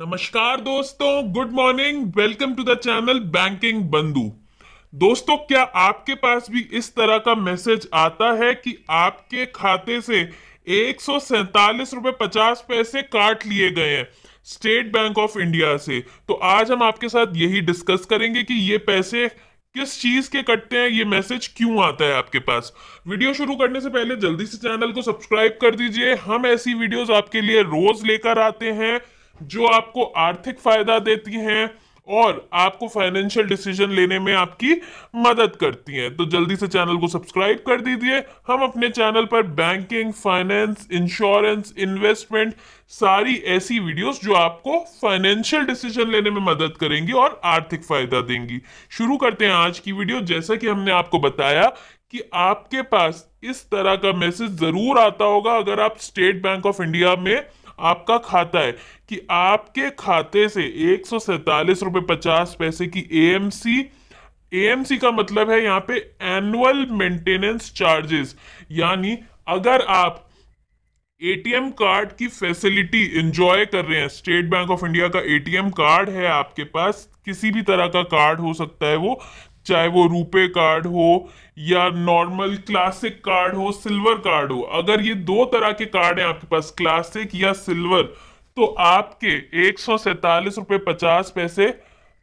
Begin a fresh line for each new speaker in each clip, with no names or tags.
नमस्कार दोस्तों good morning welcome to the channel banking Bandhu दोस्तों क्या आपके पास भी इस तरह का मैसेज आता है कि आपके खाते से एक सौ रुपये पचास पैसे काट लिए गए हैं स्टेट बैंक ऑफ इंडिया से तो आज हम आपके साथ यही डिस्कस करेंगे कि ये पैसे किस चीज के कटते हैं ये मैसेज क्यों आता है आपके पास वीडियो शुरू करने से पहले जल्दी से चैनल को सब्सक्राइब कर दीजिए हम ऐसी वीडियोस आपके लिए रोज लेकर आते हैं जो आपको आर्थिक फायदा देती हैं और आपको फाइनेंशियल डिसीजन लेने में आपकी मदद करती हैं तो जल्दी से चैनल को सब्सक्राइब कर दीजिए हम अपने चैनल पर बैंकिंग फाइनेंस इंश्योरेंस इन्वेस्टमेंट सारी ऐसी वीडियोस जो आपको फाइनेंशियल डिसीजन लेने में मदद करेंगी और आर्थिक फायदा देंगी शुरू करते हैं आज की वीडियो जैसा कि हमने आपको बताया कि आपके पास इस तरह का मैसेज जरूर आता होगा अगर आप स्टेट बैंक ऑफ इंडिया में आपका खाता है कि आपके खाते से एक सौ सैतालीस रुपए पचास पैसे की एएमसी एएमसी का मतलब है यहाँ पे एनुअल मेंटेनेंस चार्जेस यानी अगर आप एटीएम कार्ड की फैसिलिटी इंजॉय कर रहे हैं स्टेट बैंक ऑफ इंडिया का एटीएम कार्ड है आपके पास किसी भी तरह का कार्ड हो सकता है वो चाहे वो रुपे कार्ड हो या नॉर्मल क्लासिक कार्ड हो सिल्वर कार्ड हो अगर ये दो तरह के कार्ड हैं आपके पास क्लासिक या सिल्वर तो आपके एक सौ सैतालीस रुपये पचास पैसे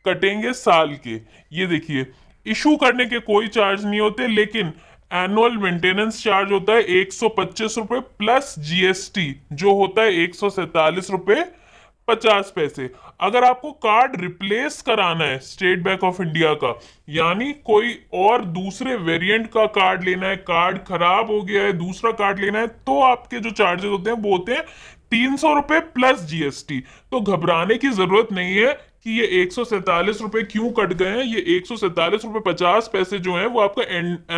कटेंगे साल के ये देखिए इशू करने के कोई चार्ज नहीं होते लेकिन एनुअल मेंटेनेंस चार्ज होता है एक सौ पच्चीस रुपये प्लस जीएसटी जो होता है एक सौ सैतालीस रुपये पचास पैसे अगर आपको कार्ड रिप्लेस कराना है स्टेट बैंक ऑफ इंडिया का यानी कोई और दूसरे वेरिएंट का कार्ड लेना है कार्ड खराब हो गया है दूसरा कार्ड लेना है तो आपके जो चार्जेस होते हैं वो होते हैं तीन सौ रुपए प्लस जीएसटी तो घबराने की जरूरत नहीं है कि ये एक सौ सैतालीस रुपए क्यों कट गए हैं ये एक सौ सैतालीस रुपए पचास पैसे जो है वो आपका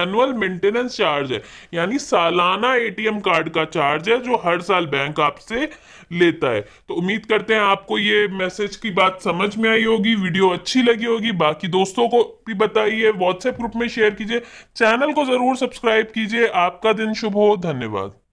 एनुअल मेंटेनेंस चार्ज है यानी सालाना एटीएम कार्ड का चार्ज है जो हर साल बैंक आपसे लेता है तो उम्मीद करते हैं आपको ये मैसेज की बात समझ में आई होगी वीडियो अच्छी लगी होगी बाकी दोस्तों को भी बताइए व्हाट्सएप ग्रुप में शेयर कीजिए चैनल को जरूर सब्सक्राइब कीजिए आपका दिन शुभ हो धन्यवाद